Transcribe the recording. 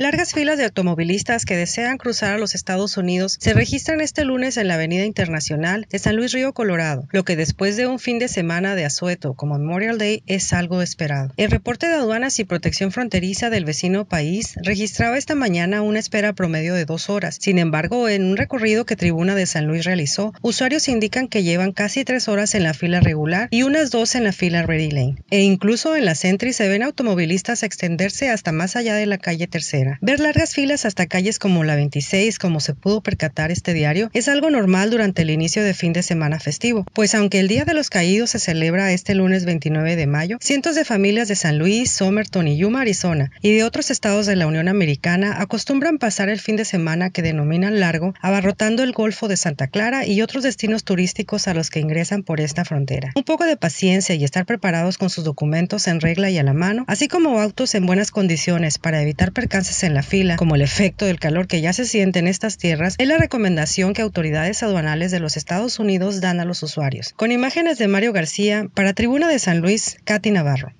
Largas filas de automovilistas que desean cruzar a los Estados Unidos se registran este lunes en la Avenida Internacional de San Luis Río Colorado, lo que después de un fin de semana de asueto como Memorial Day es algo esperado. El reporte de aduanas y protección fronteriza del vecino país registraba esta mañana una espera promedio de dos horas. Sin embargo, en un recorrido que Tribuna de San Luis realizó, usuarios indican que llevan casi tres horas en la fila regular y unas dos en la fila Ready Lane. E incluso en la Sentry se ven automovilistas extenderse hasta más allá de la calle tercera. Ver largas filas hasta calles como la 26, como se pudo percatar este diario, es algo normal durante el inicio de fin de semana festivo, pues aunque el Día de los Caídos se celebra este lunes 29 de mayo, cientos de familias de San Luis, Somerton y Yuma, Arizona, y de otros estados de la Unión Americana acostumbran pasar el fin de semana que denominan largo, abarrotando el Golfo de Santa Clara y otros destinos turísticos a los que ingresan por esta frontera. Un poco de paciencia y estar preparados con sus documentos en regla y a la mano, así como autos en buenas condiciones para evitar percances en la fila, como el efecto del calor que ya se siente en estas tierras, es la recomendación que autoridades aduanales de los Estados Unidos dan a los usuarios. Con imágenes de Mario García, para Tribuna de San Luis, Katy Navarro.